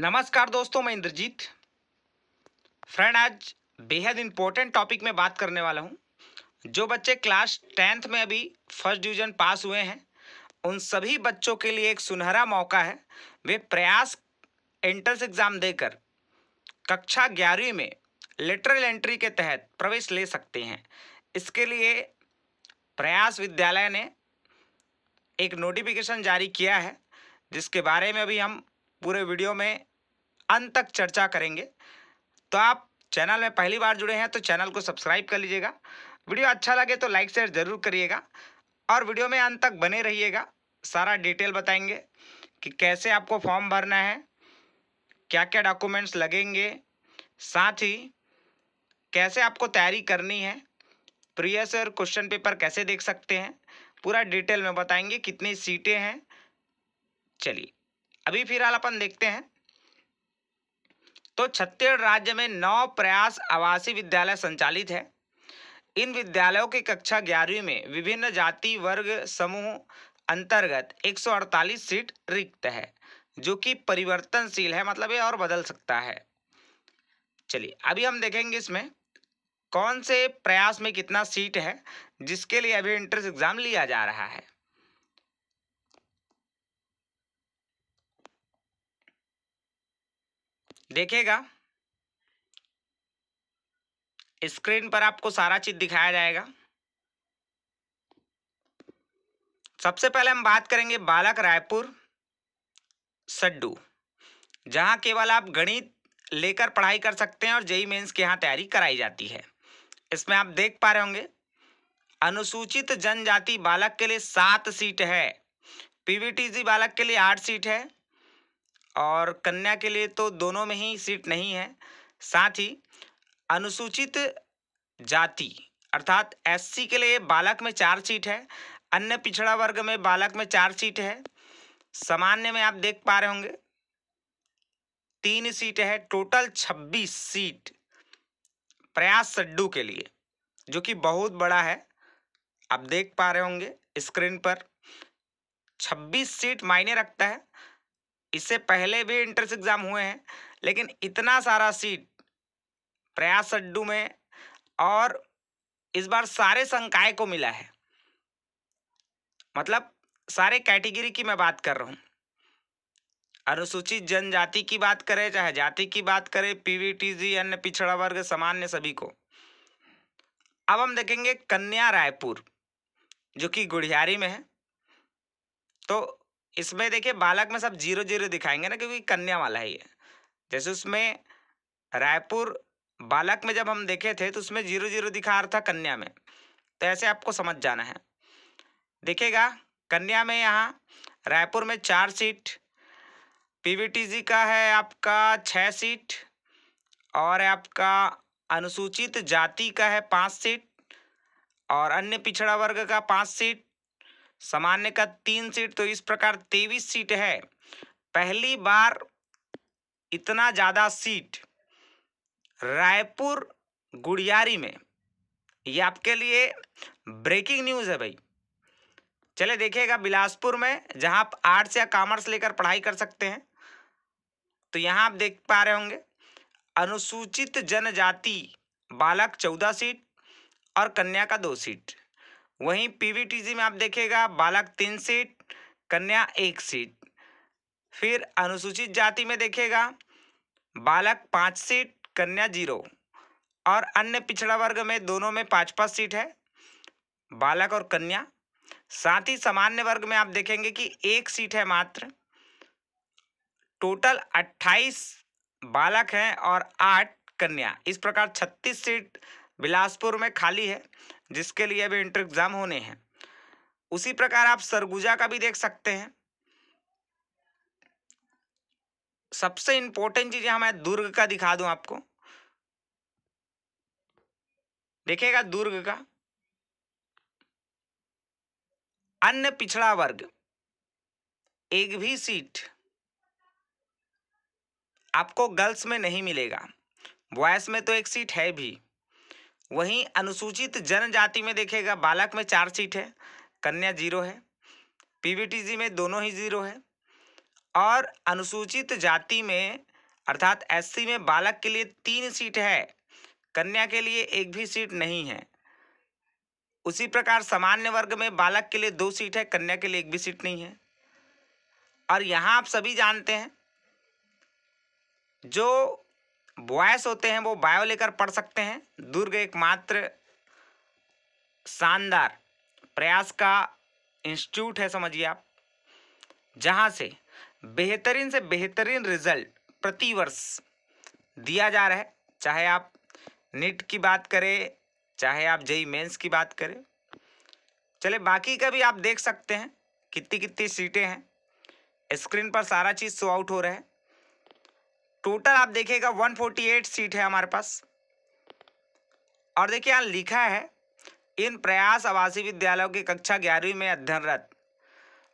नमस्कार दोस्तों मैं इंद्रजीत फ्रेंड आज बेहद इम्पोर्टेंट टॉपिक में बात करने वाला हूँ जो बच्चे क्लास टेंथ में अभी फर्स्ट डिवीजन पास हुए हैं उन सभी बच्चों के लिए एक सुनहरा मौका है वे प्रयास एंट्रेंस एग्ज़ाम देकर कक्षा ग्यारहवीं में लेटरल एंट्री के तहत प्रवेश ले सकते हैं इसके लिए प्रयास विद्यालय ने एक नोटिफिकेशन जारी किया है जिसके बारे में अभी हम पूरे वीडियो में अंत तक चर्चा करेंगे तो आप चैनल में पहली बार जुड़े हैं तो चैनल को सब्सक्राइब कर लीजिएगा वीडियो अच्छा लगे तो लाइक शेयर ज़रूर करिएगा और वीडियो में अंत तक बने रहिएगा सारा डिटेल बताएंगे कि कैसे आपको फॉर्म भरना है क्या क्या डॉक्यूमेंट्स लगेंगे साथ ही कैसे आपको तैयारी करनी है प्रीवियस ईयर क्वेश्चन पेपर कैसे देख सकते हैं पूरा डिटेल में बताएंगे कितनी सीटें हैं चलिए अभी फिलहाल अपन देखते हैं तो छत्तीसगढ़ राज्य में नौ प्रयास आवासीय विद्यालय संचालित है इन विद्यालयों की कक्षा ग्यारहवीं में विभिन्न जाति वर्ग समूह अंतर्गत 148 सीट रिक्त है जो कि परिवर्तनशील है मतलब ये और बदल सकता है चलिए अभी हम देखेंगे इसमें कौन से प्रयास में कितना सीट है जिसके लिए अभी एंट्रेंस एग्ज़ाम लिया जा रहा है देखेगा स्क्रीन पर आपको सारा चीज दिखाया जाएगा सबसे पहले हम बात करेंगे बालक रायपुर सड्डू जहां केवल आप गणित लेकर पढ़ाई कर सकते हैं और जेई मेंस के यहाँ तैयारी कराई जाती है इसमें आप देख पा रहे होंगे अनुसूचित जनजाति बालक के लिए सात सीट है पीवीटीसी बालक के लिए आठ सीट है और कन्या के लिए तो दोनों में ही सीट नहीं है साथ ही अनुसूचित जाति अर्थात एससी के लिए बालक में चार सीट है अन्य पिछड़ा वर्ग में बालक में चार सीट है सामान्य में आप देख पा रहे होंगे तीन सीट है टोटल छब्बीस सीट प्रयास सड्डू के लिए जो कि बहुत बड़ा है आप देख पा रहे होंगे स्क्रीन पर छब्बीस सीट मायने रखता है इससे पहले भी इंट्रेंस एग्ज़ाम हुए हैं लेकिन इतना सारा सीट प्रयास अड्डू में और इस बार सारे संकाय को मिला है मतलब सारे कैटेगरी की मैं बात कर रहा हूँ अनुसूचित जनजाति की बात करें चाहे जाति की बात करें पीवीटीजी अन्य पिछड़ा वर्ग सामान्य सभी को अब हम देखेंगे कन्या रायपुर जो कि गुढ़ियारी में है तो इसमें देखिए बालक में सब जीरो जीरो दिखाएंगे ना क्योंकि कन्या वाला है ये जैसे उसमें रायपुर बालक में जब हम देखे थे तो उसमें जीरो जीरो दिखा रहा था कन्या में तो ऐसे आपको समझ जाना है देखिएगा कन्या में यहाँ रायपुर में चार सीट पीवीटीजी का है आपका छः सीट और आपका अनुसूचित जाति का है पाँच सीट और अन्य पिछड़ा वर्ग का पाँच सीट सामान्य का तीन सीट तो इस प्रकार तेईस सीट है पहली बार इतना ज़्यादा सीट रायपुर गुड़ियारी में ये आपके लिए ब्रेकिंग न्यूज़ है भाई चले देखिएगा बिलासपुर में जहां आप आर्ट्स या कॉमर्स लेकर पढ़ाई कर सकते हैं तो यहां आप देख पा रहे होंगे अनुसूचित जनजाति बालक चौदह सीट और कन्या का दो सीट वहीं पीवीटीसी में आप देखेगा बालक तीन सीट कन्या एक सीट फिर अनुसूचित जाति में देखेगा बालक पाँच सीट कन्या जीरो और अन्य पिछड़ा वर्ग में दोनों में पाँच पाँच सीट है बालक और कन्या साथ ही सामान्य वर्ग में आप देखेंगे कि एक सीट है मात्र टोटल अट्ठाईस बालक हैं और आठ कन्या इस प्रकार छत्तीस सीट बिलासपुर में खाली है जिसके लिए अभी इंटर एग्ज़ाम होने हैं उसी प्रकार आप सरगुजा का भी देख सकते हैं सबसे इंपॉर्टेंट चीज़ यहां मैं दुर्ग का दिखा दूं आपको देखिएगा दुर्ग का अन्य पिछड़ा वर्ग एक भी सीट आपको गर्ल्स में नहीं मिलेगा बॉयस में तो एक सीट है भी वहीं अनुसूचित जनजाति में देखेगा बालक में चार सीट है कन्या जीरो है पीवीटीजी में दोनों ही जीरो है और अनुसूचित जाति में अर्थात एससी में बालक के लिए तीन सीट है कन्या के लिए एक भी सीट नहीं है उसी प्रकार सामान्य वर्ग में बालक के लिए दो सीट है कन्या के लिए एक भी सीट नहीं है और यहाँ आप सभी जानते हैं जो बॉयस होते हैं वो बायो लेकर पढ़ सकते हैं दुर्ग एकमात्र शानदार प्रयास का इंस्टीट्यूट है समझिए आप जहाँ से बेहतरीन से बेहतरीन रिजल्ट प्रतिवर्ष दिया जा रहा है चाहे आप नीट की बात करें चाहे आप जई मेंस की बात करें चले बाकी का भी आप देख सकते हैं कितनी कितनी सीटें हैं स्क्रीन पर सारा चीज़ शो आउट हो रहा है टोटल आप देखिएगा 148 सीट है हमारे पास और देखिए यहाँ लिखा है इन प्रयास आवासीय विद्यालयों की कक्षा ग्यारहवीं में अध्ययनरत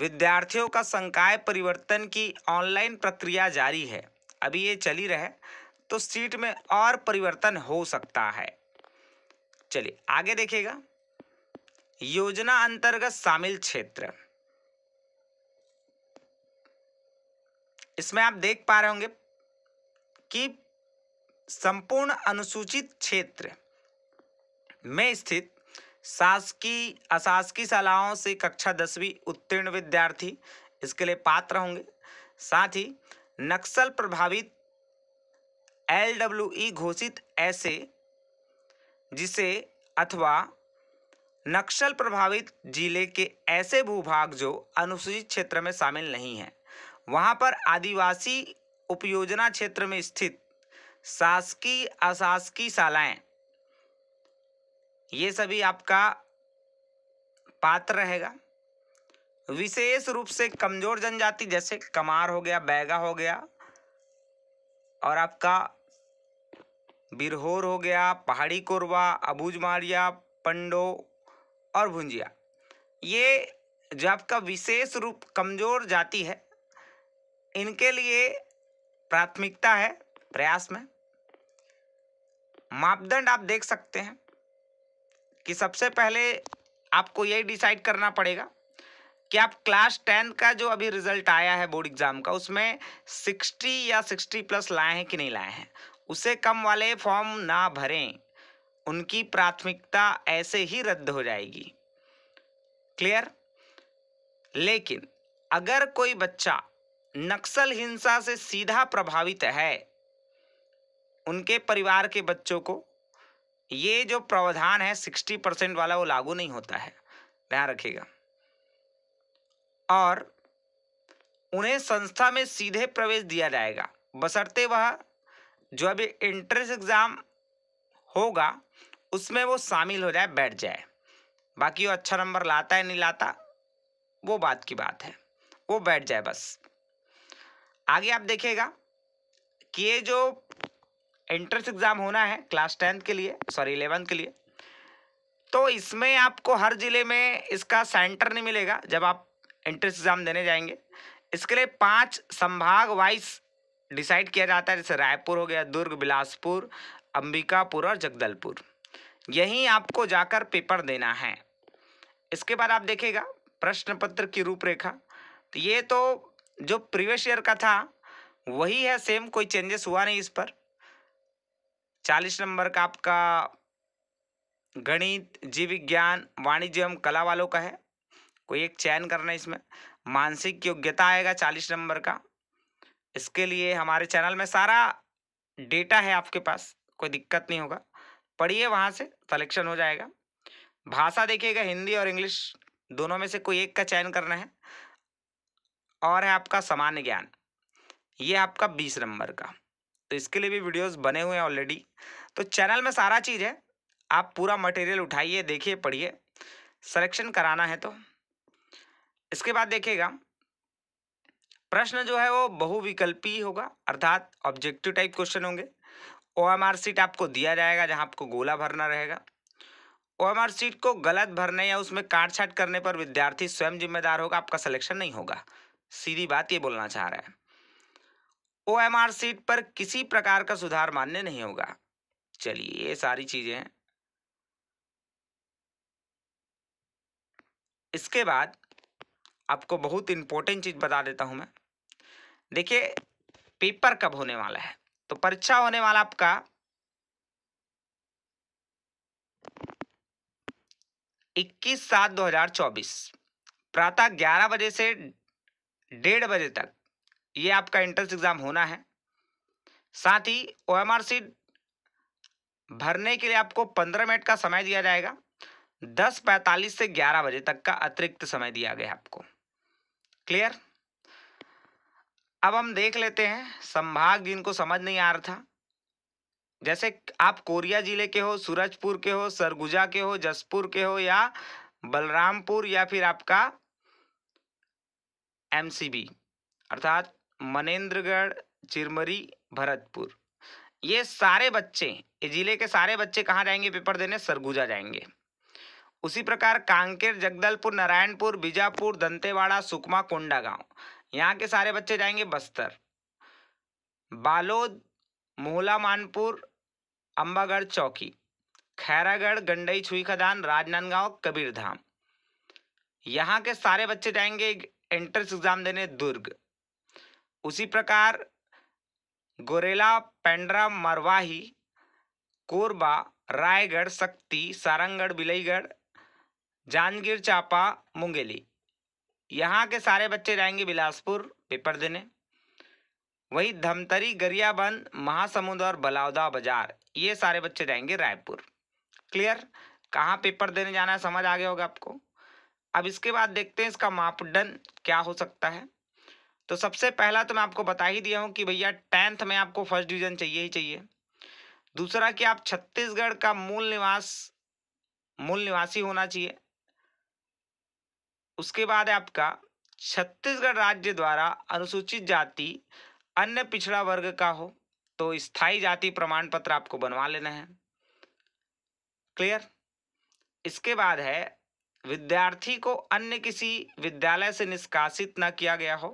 विद्यार्थियों का संकाय परिवर्तन की ऑनलाइन प्रक्रिया जारी है अभी ये चली रहे तो सीट में और परिवर्तन हो सकता है चलिए आगे देखिएगा योजना अंतर्गत शामिल क्षेत्र इसमें आप देख पा रहे होंगे कि संपूर्ण अनुसूचित क्षेत्र में स्थित शासकीय अशासकीय शालाओं से कक्षा दसवीं उत्तीर्ण विद्यार्थी इसके लिए पात्र होंगे साथ ही नक्सल प्रभावित एल डब्ल्यू ई घोषित ऐसे जिसे अथवा नक्सल प्रभावित जिले के ऐसे भूभाग जो अनुसूचित क्षेत्र में शामिल नहीं हैं वहाँ पर आदिवासी उपयोजना क्षेत्र में स्थित शासकीय अशासकीय शालाएं ये सभी आपका पात्र रहेगा विशेष रूप से कमजोर जनजाति जैसे कमार हो गया बैगा हो गया और आपका बिरहोर हो गया पहाड़ी कोरबा अबूज मारिया पंडो और भुंजिया ये जो आपका विशेष रूप कमजोर जाति है इनके लिए प्राथमिकता है प्रयास में मापदंड आप देख सकते हैं कि सबसे पहले आपको यही डिसाइड करना पड़ेगा कि आप क्लास टेन का जो अभी रिजल्ट आया है बोर्ड एग्जाम का उसमें सिक्सटी या सिक्सटी प्लस लाए हैं कि नहीं लाए हैं उसे कम वाले फॉर्म ना भरें उनकी प्राथमिकता ऐसे ही रद्द हो जाएगी क्लियर लेकिन अगर कोई बच्चा नक्सल हिंसा से सीधा प्रभावित है उनके परिवार के बच्चों को ये जो प्रावधान है सिक्सटी परसेंट वाला वो लागू नहीं होता है ध्यान रखिएगा और उन्हें संस्था में सीधे प्रवेश दिया जाएगा बसरते वह जो अभी एंट्रेंस एग्ज़ाम होगा उसमें वो शामिल हो जाए बैठ जाए बाकी वो अच्छा नंबर लाता है नहीं लाता वो बात की बात है वो बैठ जाए बस आगे आप देखिएगा कि ये जो एंट्रेंस एग्ज़ाम होना है क्लास टेंथ के लिए सॉरी इलेवेंथ के लिए तो इसमें आपको हर ज़िले में इसका सेंटर नहीं मिलेगा जब आप एंट्रेंस एग्ज़ाम देने जाएंगे इसके लिए पांच संभाग वाइज डिसाइड किया जाता है जैसे रायपुर हो गया दुर्ग बिलासपुर अंबिकापुर और जगदलपुर यहीं आपको जाकर पेपर देना है इसके बाद आप देखेगा प्रश्न पत्र की रूपरेखा तो ये तो जो प्रीवियस ईयर का था वही है सेम कोई चेंजेस हुआ नहीं इस पर चालीस नंबर का आपका गणित जीव विज्ञान वाणिज्य एवं कला वालों का है कोई एक चयन करना है इसमें मानसिक योग्यता आएगा चालीस नंबर का इसके लिए हमारे चैनल में सारा डेटा है आपके पास कोई दिक्कत नहीं होगा पढ़िए वहाँ से सलेक्शन हो जाएगा भाषा देखिएगा हिंदी और इंग्लिश दोनों में से कोई एक का चयन करना है और है आपका सामान्य ज्ञान ये आपका बीस नंबर का तो इसके लिए भी वीडियोस बने हुए हैं ऑलरेडी तो चैनल में सारा चीज़ है आप पूरा मटेरियल उठाइए देखिए पढ़िए सिलेक्शन कराना है तो इसके बाद देखिएगा प्रश्न जो है वो बहुविकल्पी होगा अर्थात ऑब्जेक्टिव टाइप क्वेश्चन होंगे ओ एम आर सीट आपको दिया जाएगा जहां आपको गोला भरना रहेगा ओ एम आर सीट को गलत भरने या उसमें काट छाट करने पर विद्यार्थी स्वयं जिम्मेदार होगा आपका सिलेक्शन नहीं होगा सीधी बात ये बोलना चाह रहे हैं ओ एम आर सीट पर किसी प्रकार का सुधार मान्य नहीं होगा चलिए ये सारी चीजें इसके बाद आपको बहुत इंपॉर्टेंट चीज बता देता हूं मैं देखिए पेपर कब होने वाला है तो परीक्षा होने वाला आपका इक्कीस सात दो हजार चौबीस प्रातः ग्यारह बजे से डेढ़ बजे तक ये आपका एंट्रेंस एग्ज़ाम होना है साथ ही ओ एम आर सी भरने के लिए आपको पंद्रह मिनट का समय दिया जाएगा दस पैंतालीस से ग्यारह बजे तक का अतिरिक्त समय दिया गया आपको क्लियर अब हम देख लेते हैं संभाग जिनको समझ नहीं आ रहा था जैसे आप कोरिया जिले के हो सूरजपुर के हो सरगुजा के हो जसपुर के हो या बलरामपुर या फिर आपका एमसीबी अर्थात मनेन्द्रगढ़ चिरमरी भरतपुर ये सारे बच्चे ये जिले के सारे बच्चे कहाँ जाएंगे पेपर देने सरगुजा जाएंगे उसी प्रकार कांकेर जगदलपुर नारायणपुर बीजापुर दंतेवाड़ा सुकमा कोंडा गांव यहाँ के सारे बच्चे जाएंगे बस्तर बालोद मोहला मानपुर अम्बागढ़ चौकी खैरागढ़ गंडई छुई खदान राजनांदगांव कबीरधाम यहाँ के सारे बच्चे जाएंगे एंट्रेंस एग्जाम देने दुर्ग उसी प्रकार गोरेला पेंड्रा मरवाही कोरबा रायगढ़ शक्ति सारंगढ़ बिलईगढ़ जांजगीर चापा मुंगेली यहाँ के सारे बच्चे जाएंगे बिलासपुर पेपर देने वही धमतरी गरियाबंद महासमुंद और बलाउदा बाजार ये सारे बच्चे जाएंगे रायपुर क्लियर कहाँ पेपर देने जाना है समझ आ गया होगा आपको अब इसके बाद देखते हैं इसका मापदंड क्या हो सकता है तो सबसे पहला तो मैं आपको बता ही दिया हूँ कि भैया टेंथ में आपको फर्स्ट डिवीजन चाहिए ही चाहिए दूसरा कि आप छत्तीसगढ़ का मूल निवास मूल निवासी होना चाहिए उसके बाद है आपका छत्तीसगढ़ राज्य द्वारा अनुसूचित जाति अन्य पिछड़ा वर्ग का हो तो स्थायी जाति प्रमाण पत्र आपको बनवा लेना है क्लियर इसके बाद है विद्यार्थी को अन्य किसी विद्यालय से निष्कासित न किया गया हो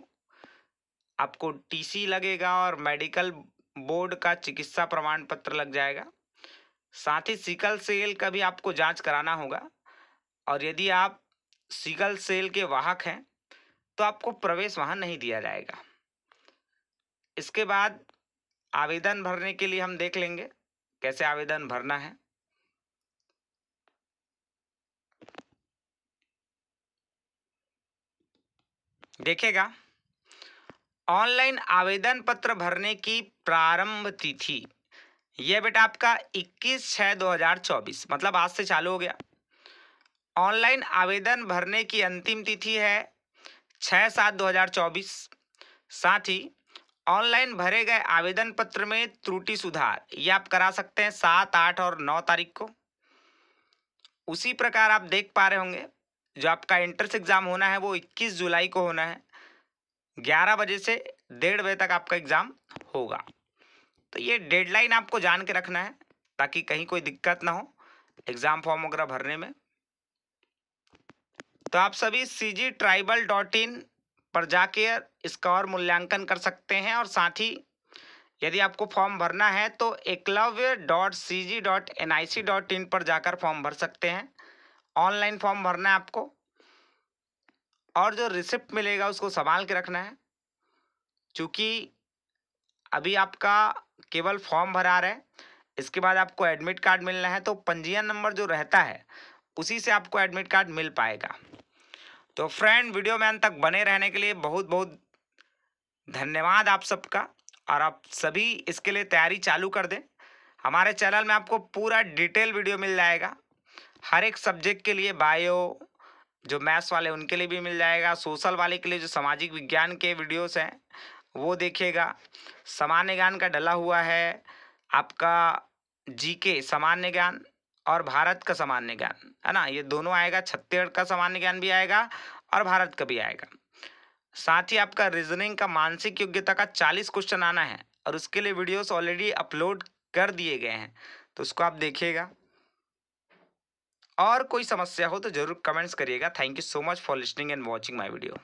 आपको टीसी लगेगा और मेडिकल बोर्ड का चिकित्सा प्रमाण पत्र लग जाएगा साथ ही सिकल सेल का भी आपको जांच कराना होगा और यदि आप सिकल सेल के वाहक हैं तो आपको प्रवेश वहाँ नहीं दिया जाएगा इसके बाद आवेदन भरने के लिए हम देख लेंगे कैसे आवेदन भरना है देखेगा ऑनलाइन आवेदन पत्र भरने की प्रारंभ तिथि यह बेटा आपका 21 छः 2024 मतलब आज से चालू हो गया ऑनलाइन आवेदन भरने की अंतिम तिथि है 6 सात 2024 साथ ही ऑनलाइन भरे गए आवेदन पत्र में त्रुटि सुधार ये आप करा सकते हैं सात आठ और नौ तारीख को उसी प्रकार आप देख पा रहे होंगे जो आपका एंट्रेंस एग्ज़ाम होना है वो 21 जुलाई को होना है 11 बजे से डेढ़ बजे तक आपका एग्ज़ाम होगा तो ये डेडलाइन आपको जान के रखना है ताकि कहीं कोई दिक्कत ना हो एग्ज़ाम फॉर्म वगैरह भरने में तो आप सभी सी जी ट्राइबल डॉट इन पर जाकर इसका और मूल्यांकन कर सकते हैं और साथ ही यदि आपको फॉर्म भरना है तो Eklavya dot C G dot N I C dot in पर जाकर फॉर्म भर सकते हैं ऑनलाइन फॉर्म भरना है आपको और जो रिसिप्ट मिलेगा उसको संभाल के रखना है क्योंकि अभी आपका केवल फॉर्म भरा रहे इसके बाद आपको एडमिट कार्ड मिलना है तो पंजीयन नंबर जो रहता है उसी से आपको एडमिट कार्ड मिल पाएगा तो फ्रेंड वीडियो में अंत तक बने रहने के लिए बहुत बहुत धन्यवाद आप सबका और आप सभी इसके लिए तैयारी चालू कर दें हमारे चैनल में आपको पूरा डिटेल वीडियो मिल जाएगा हर एक सब्जेक्ट के लिए बायो जो मैथ्स वाले उनके लिए भी मिल जाएगा सोशल वाले के लिए जो सामाजिक विज्ञान के वीडियोस हैं वो देखिएगा सामान्य ज्ञान का डला हुआ है आपका जीके सामान्य ज्ञान और भारत का सामान्य ज्ञान है ना ये दोनों आएगा छत्तीसगढ़ का सामान्य ज्ञान भी आएगा और भारत का भी आएगा साथ ही आपका रीजनिंग का मानसिक योग्यता का चालीस क्वेश्चन आना है और उसके लिए वीडियोस ऑलरेडी अपलोड कर दिए गए हैं तो उसको आप देखिएगा और कोई समस्या हो तो जरूर कमेंट्स करिएगा thank you so much for listening and watching my video